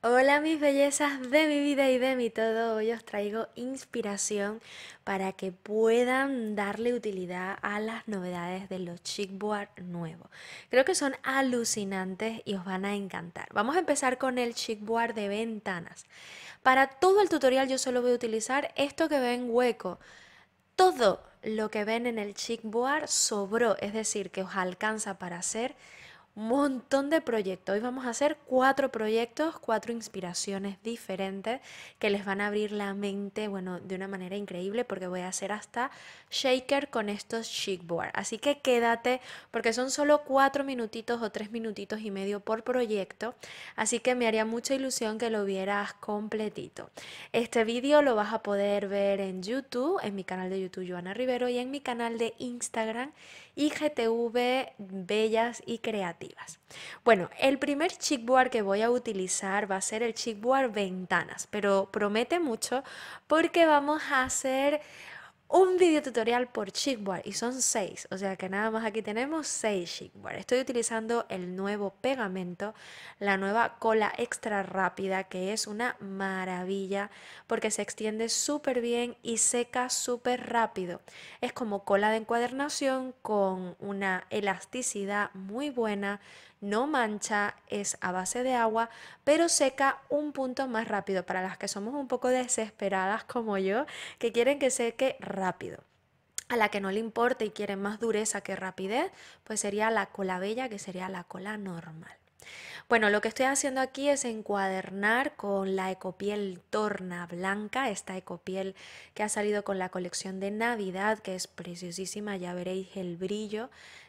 Hola mis bellezas de mi vida y de mi todo, hoy os traigo inspiración para que puedan darle utilidad a las novedades de los chicboard nuevos. Creo que son alucinantes y os van a encantar. Vamos a empezar con el chicboard de ventanas. Para todo el tutorial yo solo voy a utilizar esto que ven hueco. Todo lo que ven en el chicboard sobró, es decir, que os alcanza para hacer montón de proyectos. Hoy vamos a hacer cuatro proyectos, cuatro inspiraciones diferentes que les van a abrir la mente, bueno, de una manera increíble porque voy a hacer hasta shaker con estos chic Así que quédate porque son solo cuatro minutitos o tres minutitos y medio por proyecto. Así que me haría mucha ilusión que lo vieras completito. Este vídeo lo vas a poder ver en YouTube, en mi canal de YouTube Joana Rivero y en mi canal de Instagram y GTV Bellas y Creativas. Bueno, el primer chicboard que voy a utilizar va a ser el chipboard Ventanas, pero promete mucho porque vamos a hacer un video tutorial por chickware y son seis, o sea que nada más aquí tenemos seis chickware. Estoy utilizando el nuevo pegamento, la nueva cola extra rápida que es una maravilla porque se extiende súper bien y seca súper rápido. Es como cola de encuadernación con una elasticidad muy buena no mancha, es a base de agua, pero seca un punto más rápido para las que somos un poco desesperadas como yo, que quieren que seque rápido a la que no le importa y quieren más dureza que rapidez, pues sería la cola bella, que sería la cola normal. Bueno, lo que estoy haciendo aquí es encuadernar con la ecopiel torna blanca, esta ecopiel que ha salido con la colección de Navidad, que es preciosísima, ya veréis el brillo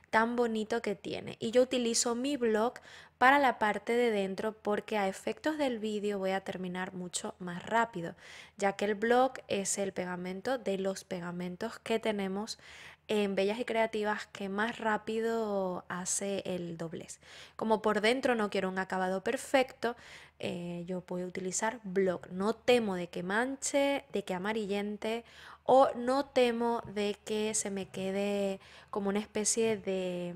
tan bonito que tiene. Y yo utilizo mi blog para la parte de dentro porque a efectos del vídeo voy a terminar mucho más rápido, ya que el blog es el pegamento de los pegamentos que tenemos en bellas y creativas que más rápido hace el doblez. Como por dentro no quiero un acabado perfecto, eh, yo puedo utilizar block. No temo de que manche, de que amarillente o no temo de que se me quede como una especie de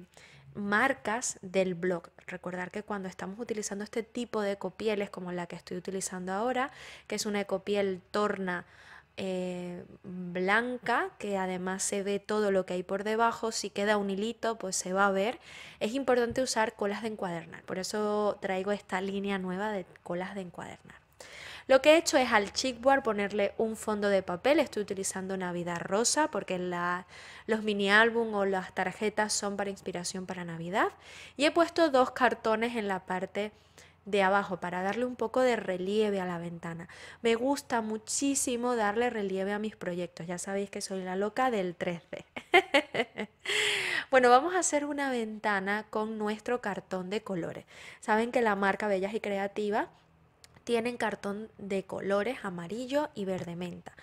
marcas del block. Recordar que cuando estamos utilizando este tipo de ecopieles como la que estoy utilizando ahora, que es una ecopiel torna eh, blanca, que además se ve todo lo que hay por debajo, si queda un hilito pues se va a ver. Es importante usar colas de encuadernar, por eso traigo esta línea nueva de colas de encuadernar. Lo que he hecho es al chipboard ponerle un fondo de papel, estoy utilizando Navidad Rosa porque los mini álbum o las tarjetas son para inspiración para Navidad y he puesto dos cartones en la parte de abajo para darle un poco de relieve a la ventana. Me gusta muchísimo darle relieve a mis proyectos. Ya sabéis que soy la loca del 3D. bueno, vamos a hacer una ventana con nuestro cartón de colores. Saben que la marca Bellas y Creativa tienen cartón de colores amarillo y verde menta.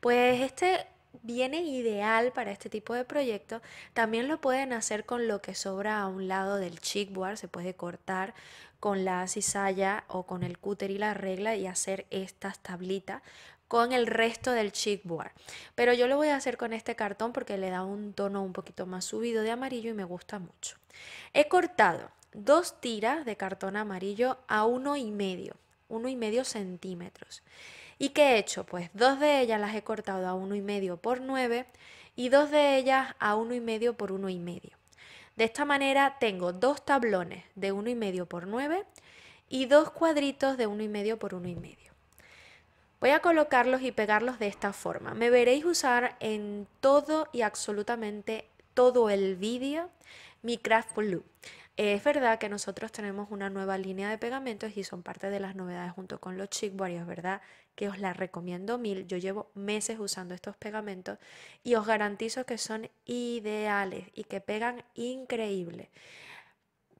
Pues este viene ideal para este tipo de proyectos. También lo pueden hacer con lo que sobra a un lado del chipboard, se puede cortar con la cizalla o con el cúter y la regla y hacer estas tablitas con el resto del chipboard. Pero yo lo voy a hacer con este cartón porque le da un tono un poquito más subido de amarillo y me gusta mucho. He cortado dos tiras de cartón amarillo a uno y medio, uno y medio centímetros. ¿Y qué he hecho? Pues dos de ellas las he cortado a uno y medio por 9 y dos de ellas a uno y medio por uno y medio. De esta manera tengo dos tablones de 1,5 por 9 y dos cuadritos de 1,5 por 1,5. Voy a colocarlos y pegarlos de esta forma. Me veréis usar en todo y absolutamente todo el vídeo mi Craft Blue. Es verdad que nosotros tenemos una nueva línea de pegamentos y son parte de las novedades junto con los chic ¿verdad? que os la recomiendo mil. Yo llevo meses usando estos pegamentos y os garantizo que son ideales y que pegan increíble.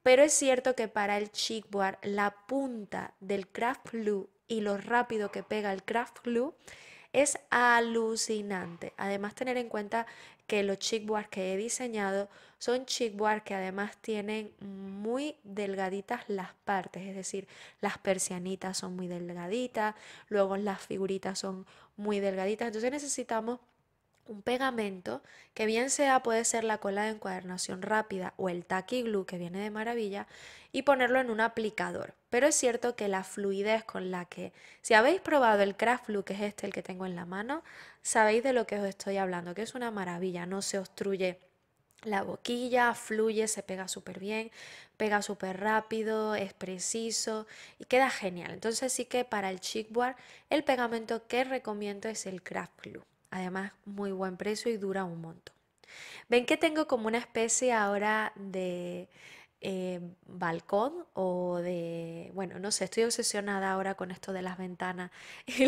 Pero es cierto que para el chipboard la punta del craft glue y lo rápido que pega el craft glue es alucinante. Además, tener en cuenta que los chickboards que he diseñado son chickboards que además tienen muy delgaditas las partes, es decir, las persianitas son muy delgaditas, luego las figuritas son muy delgaditas. Entonces necesitamos un pegamento que bien sea puede ser la cola de encuadernación rápida o el tacky glue que viene de maravilla y ponerlo en un aplicador. Pero es cierto que la fluidez con la que, si habéis probado el Craft Glue que es este el que tengo en la mano, sabéis de lo que os estoy hablando, que es una maravilla, no se obstruye la boquilla, fluye, se pega súper bien, pega súper rápido, es preciso y queda genial. Entonces sí que para el chickboard el pegamento que recomiendo es el Craft Blue. Además, muy buen precio y dura un montón. Ven que tengo como una especie ahora de, eh, balcón o de, bueno, no sé, estoy obsesionada ahora con esto de las ventanas y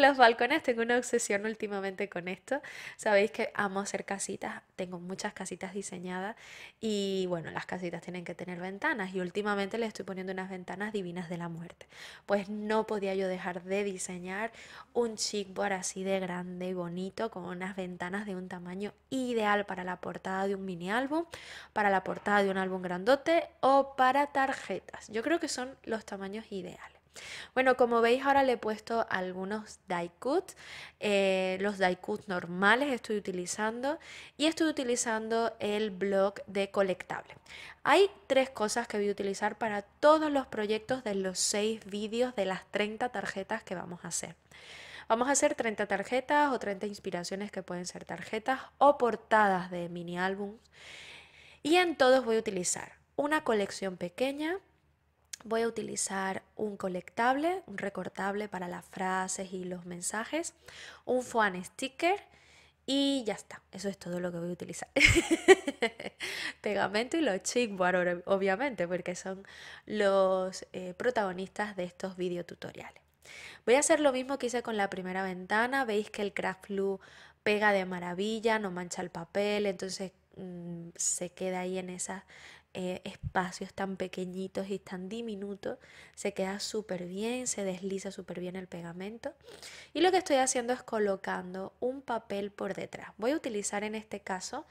los balcones, tengo una obsesión últimamente con esto. Sabéis que amo hacer casitas, tengo muchas casitas diseñadas y bueno, las casitas tienen que tener ventanas y últimamente le estoy poniendo unas ventanas divinas de la muerte. Pues no podía yo dejar de diseñar un chipboard así de grande y bonito con unas ventanas de un tamaño ideal para la portada de un mini álbum, para la portada de un álbum grandote o para tarjetas. Yo creo que son los tamaños ideales. Bueno, como veis ahora le he puesto algunos die cuts eh, los die-cut normales estoy utilizando y estoy utilizando el blog de colectable. Hay tres cosas que voy a utilizar para todos los proyectos de los seis vídeos de las 30 tarjetas que vamos a hacer. Vamos a hacer 30 tarjetas o 30 inspiraciones que pueden ser tarjetas o portadas de mini álbums. Y en todos voy a utilizar una colección pequeña, voy a utilizar un colectable, un recortable para las frases y los mensajes, un fan sticker y ya está. Eso es todo lo que voy a utilizar. Pegamento y los chipboard, obviamente, porque son los eh, protagonistas de estos videotutoriales. Voy a hacer lo mismo que hice con la primera ventana. Veis que el craft glue pega de maravilla, no mancha el papel, entonces mm, se queda ahí en esa... Eh, espacios tan pequeñitos y tan diminutos, se queda súper bien, se desliza súper bien el pegamento. Y lo que estoy haciendo es colocando un papel por detrás. Voy a utilizar en este caso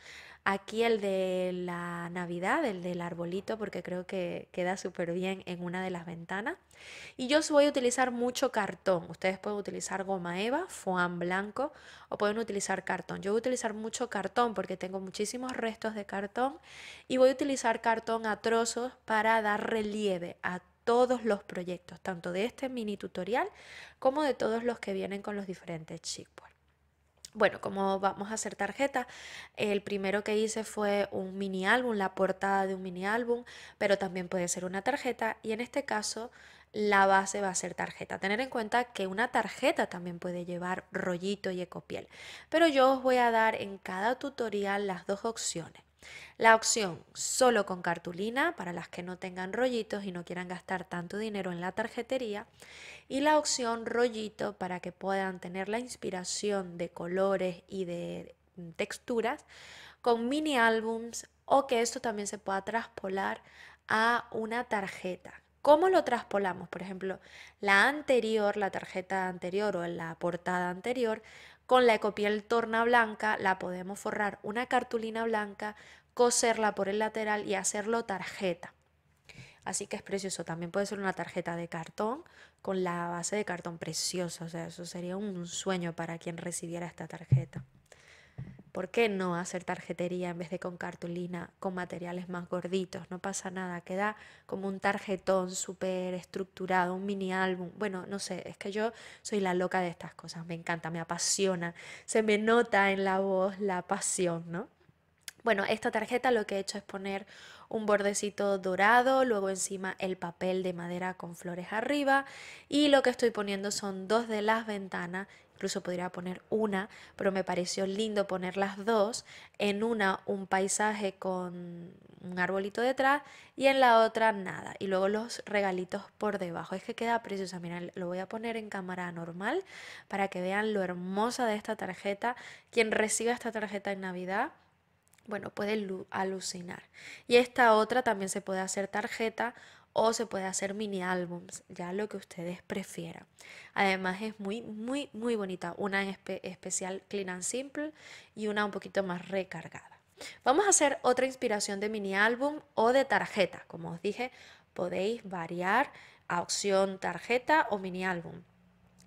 Aquí el de la Navidad, el del arbolito, porque creo que queda súper bien en una de las ventanas. Y yo voy a utilizar mucho cartón. Ustedes pueden utilizar goma eva, foam blanco o pueden utilizar cartón. Yo voy a utilizar mucho cartón porque tengo muchísimos restos de cartón y voy a utilizar cartón a trozos para dar relieve a todos los proyectos, tanto de este mini tutorial como de todos los que vienen con los diferentes chipboards. Bueno, como vamos a hacer tarjeta, el primero que hice fue un mini álbum, la portada de un mini álbum, pero también puede ser una tarjeta y en este caso la base va a ser tarjeta. Tener en cuenta que una tarjeta también puede llevar rollito y ecopiel, pero yo os voy a dar en cada tutorial las dos opciones. La opción solo con cartulina para las que no tengan rollitos y no quieran gastar tanto dinero en la tarjetería. Y la opción rollito para que puedan tener la inspiración de colores y de mm, texturas con mini álbums o que esto también se pueda traspolar a una tarjeta ¿Cómo lo traspolamos? Por ejemplo, la anterior, la tarjeta anterior o la portada anterior, con la ecopiel torna blanca la podemos forrar una cartulina blanca, coserla por el lateral y hacerlo tarjeta. Así que es precioso. También puede ser una tarjeta de cartón con la base de cartón preciosa. O sea, eso sería un sueño para quien recibiera esta tarjeta. ¿Por qué no hacer tarjetería en vez de con cartulina, con materiales más gorditos? No pasa nada, queda como un tarjetón súper estructurado, un mini álbum. Bueno, no sé, es que yo soy la loca de estas cosas, me encanta, me apasiona, se me nota en la voz la pasión, ¿no? Bueno, esta tarjeta lo que he hecho es poner un bordecito dorado, luego encima el papel de madera con flores arriba y lo que estoy poniendo son dos de las ventanas, incluso podría poner una, pero me pareció lindo poner las dos, en una un paisaje con un arbolito detrás y en la otra nada y luego los regalitos por debajo, es que queda preciosa, miren, lo voy a poner en cámara normal para que vean lo hermosa de esta tarjeta, quien reciba esta tarjeta en Navidad bueno, puede alucinar. Y esta otra también se puede hacer tarjeta o se puede hacer mini álbums, ya lo que ustedes prefieran. Además es muy, muy, muy bonita. Una especial Clean and Simple y una un poquito más recargada. Vamos a hacer otra inspiración de mini álbum o de tarjeta. Como os dije, podéis variar a opción tarjeta o mini álbum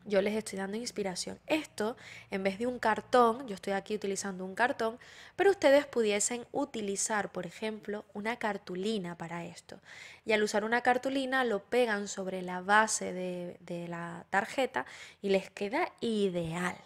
yo les estoy dando inspiración. Esto, en vez de un cartón, yo estoy aquí utilizando un cartón, pero ustedes pudiesen utilizar, por ejemplo, una cartulina para esto. Y al usar una cartulina lo pegan sobre la base de, la tarjeta y les queda ideal.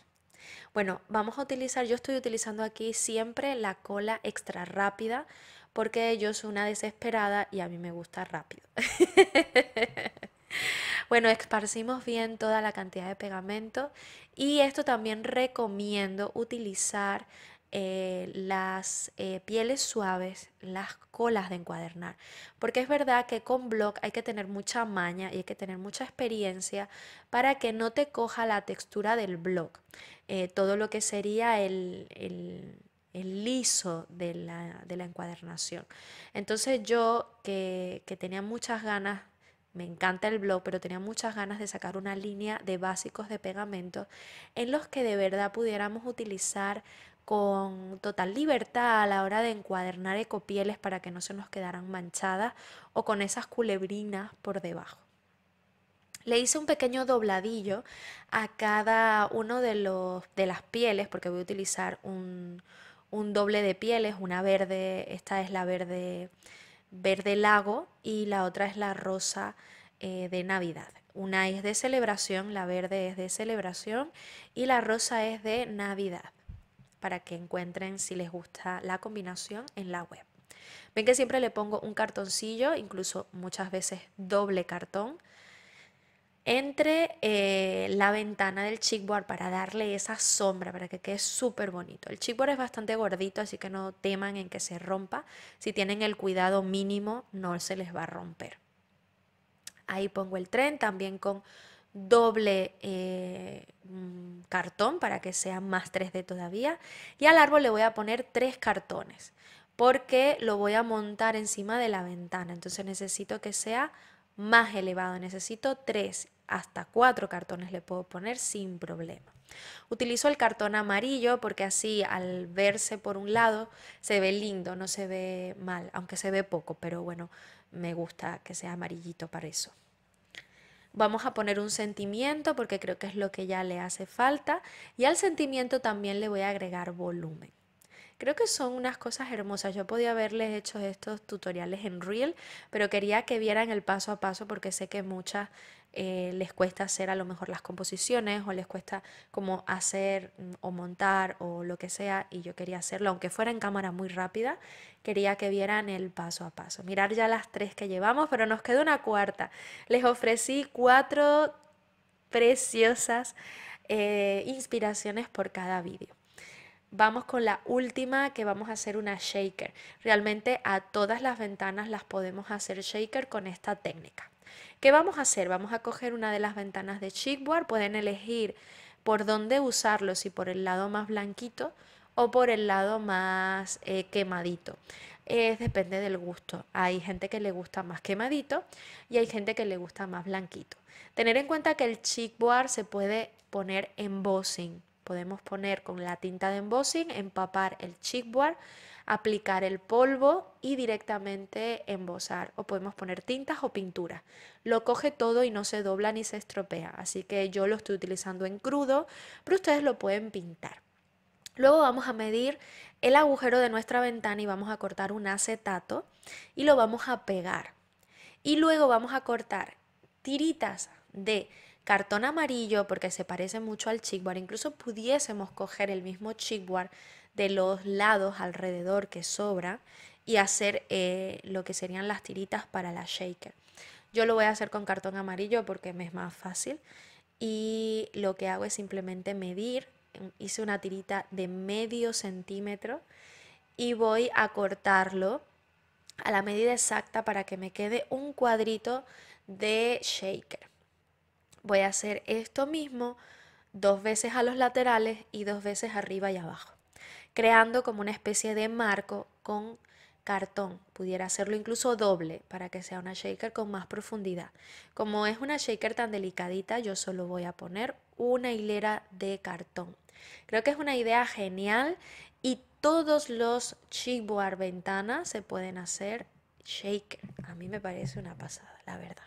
Bueno, vamos a utilizar, yo estoy utilizando aquí siempre la cola extra rápida porque yo soy una desesperada y a mí me gusta rápido. bueno, esparcimos bien toda la cantidad de pegamento y esto también recomiendo utilizar eh, las eh, pieles suaves, las colas de encuadernar. Porque es verdad que con block hay que tener mucha maña y hay que tener mucha experiencia para que no te coja la textura del block eh, todo lo que sería el, el, el liso de la, de la, encuadernación. Entonces yo que, que tenía muchas ganas me encanta el blog, pero tenía muchas ganas de sacar una línea de básicos de pegamento en los que de verdad pudiéramos utilizar con total libertad a la hora de encuadernar ecopieles para que no se nos quedaran manchadas o con esas culebrinas por debajo. Le hice un pequeño dobladillo a cada uno de, los, de las pieles porque voy a utilizar un, un doble de pieles, una verde, esta es la verde verde lago y la otra es la rosa eh, de Navidad. Una es de celebración, la verde es de celebración y la rosa es de Navidad, para que encuentren si les gusta la combinación en la web. Ven que siempre le pongo un cartoncillo, incluso muchas veces doble cartón, entre eh, la ventana del chipboard para darle esa sombra, para que quede súper bonito. El chipboard es bastante gordito, así que no teman en que se rompa. Si tienen el cuidado mínimo, no se les va a romper. Ahí pongo el tren también con doble eh, mm, cartón para que sea más 3D todavía. Y al árbol le voy a poner tres cartones porque lo voy a montar encima de la ventana. Entonces necesito que sea más elevado, necesito tres hasta cuatro cartones le puedo poner sin problema. Utilizo el cartón amarillo porque así al verse por un lado se ve lindo, no se ve mal, aunque se ve poco, pero bueno, me gusta que sea amarillito para eso. Vamos a poner un sentimiento porque creo que es lo que ya le hace falta y al sentimiento también le voy a agregar volumen. Creo que son unas cosas hermosas. Yo podía haberles hecho estos tutoriales en Reel, pero quería que vieran el paso a paso porque sé que muchas eh, les cuesta hacer a lo mejor las composiciones o les cuesta como hacer mm, o montar o lo que sea y yo quería hacerlo, aunque fuera en cámara muy rápida, quería que vieran el paso a paso. Mirar ya las tres que llevamos, pero nos queda una cuarta. Les ofrecí cuatro preciosas eh, inspiraciones por cada vídeo. Vamos con la última que vamos a hacer una shaker. Realmente a todas las ventanas las podemos hacer shaker con esta técnica. ¿Qué vamos a hacer? Vamos a coger una de las ventanas de chickboard. pueden elegir por dónde usarlo, si por el lado más blanquito o por el lado más eh, quemadito. Es eh, depende del gusto. Hay gente que le gusta más quemadito y hay gente que le gusta más blanquito. Tener en cuenta que el chickboard se puede poner embossing. Podemos poner con la tinta de embossing, empapar el chipboard, aplicar el polvo y directamente embosar. O podemos poner tintas o pinturas. Lo coge todo y no se dobla ni se estropea. Así que yo lo estoy utilizando en crudo, pero ustedes lo pueden pintar. Luego vamos a medir el agujero de nuestra ventana y vamos a cortar un acetato y lo vamos a pegar. Y luego vamos a cortar tiritas de cartón amarillo porque se parece mucho al chipboard Incluso pudiésemos coger el mismo chipboard de los lados alrededor que sobra y hacer eh, lo que serían las tiritas para la shaker. Yo lo voy a hacer con cartón amarillo porque me es más fácil y lo que hago es simplemente medir. Hice una tirita de medio centímetro y voy a cortarlo a la medida exacta para que me quede un cuadrito de shaker voy a hacer esto mismo dos veces a los laterales y dos veces arriba y abajo, creando como una especie de marco con cartón. Pudiera hacerlo incluso doble para que sea una shaker con más profundidad. Como es una shaker tan delicadita, yo solo voy a poner una hilera de cartón. Creo que es una idea genial y todos los chipboard ventanas se pueden hacer shaker. A mí me parece una pasada, la verdad.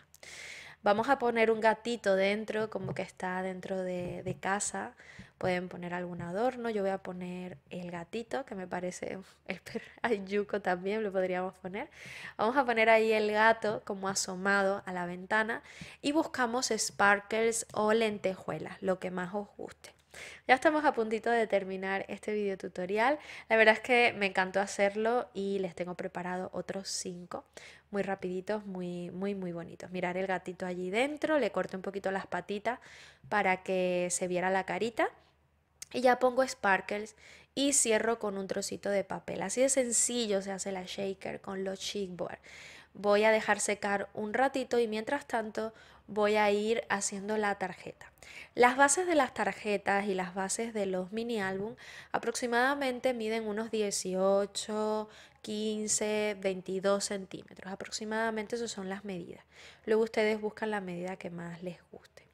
Vamos a poner un gatito dentro, como que está dentro de, casa. Pueden poner algún adorno. Yo voy a poner el gatito, que me parece el perro. también lo podríamos poner. Vamos a poner ahí el gato como asomado a la ventana y buscamos sparkles o lentejuelas, lo que más os guste. Ya estamos a puntito de terminar este video tutorial. La verdad es que me encantó hacerlo y les tengo preparado otros 5 muy rapiditos, muy, muy, muy bonitos. Mirar el gatito allí dentro, le corté un poquito las patitas para que se viera la carita y ya pongo sparkles y cierro con un trocito de papel. Así de sencillo se hace la shaker con los cheekboard. Voy a dejar secar un ratito y mientras tanto voy a ir haciendo la tarjeta. Las bases de las tarjetas y las bases de los mini álbum aproximadamente miden unos 18, 15, 22 centímetros. Aproximadamente esas son las medidas. Luego ustedes buscan la medida que más les guste.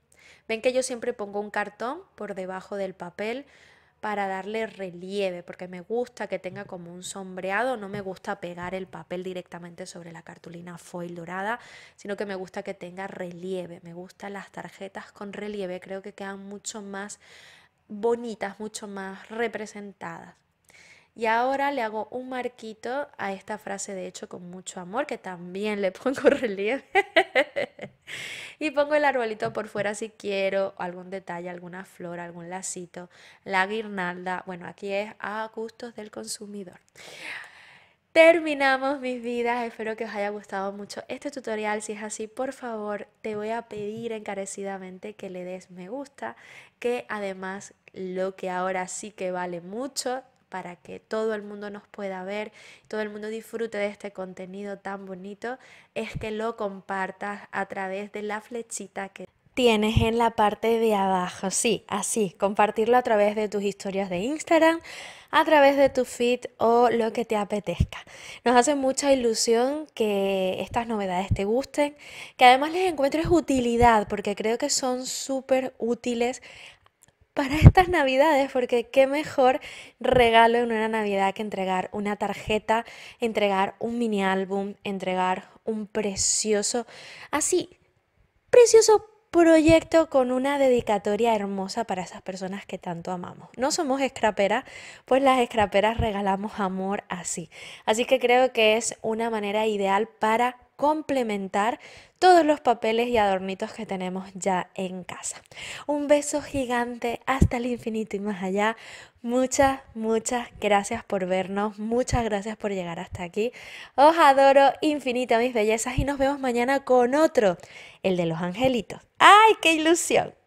Ven que yo siempre pongo un cartón por debajo del papel para darle relieve, porque me gusta que tenga como un sombreado, no me gusta pegar el papel directamente sobre la cartulina foil dorada, sino que me gusta que tenga relieve, me gustan las tarjetas con relieve, creo que quedan mucho más bonitas, mucho más representadas. Y ahora le hago un marquito a esta frase de hecho con mucho amor, que también le pongo relieve. Y pongo el arbolito por fuera si quiero, algún detalle, alguna flor, algún lacito, la guirnalda. Bueno, aquí es a gustos del consumidor. Terminamos mis vidas, espero que os haya gustado mucho este tutorial, si es así por favor te voy a pedir encarecidamente que le des me gusta, que además lo que ahora sí que vale mucho para que todo el mundo nos pueda ver, todo el mundo disfrute de este contenido tan bonito, es que lo compartas a través de la flechita que tienes en la parte de abajo. Sí, así, compartirlo a través de tus historias de Instagram, a través de tu feed o lo que te apetezca. Nos hace mucha ilusión que estas novedades te gusten, que además les encuentres utilidad, porque creo que son súper útiles para estas navidades, porque qué mejor regalo en una navidad que entregar una tarjeta, entregar un mini álbum, entregar un precioso, así, precioso proyecto con una dedicatoria hermosa para esas personas que tanto amamos. No somos escraperas, pues las escraperas regalamos amor así. Así que creo que es una manera ideal para complementar todos los papeles y adornitos que tenemos ya en casa. Un beso gigante hasta el infinito y más allá. Muchas, muchas gracias por vernos, muchas gracias por llegar hasta aquí. Os adoro infinita mis bellezas y nos vemos mañana con otro, el de los angelitos. ¡Ay, qué ilusión!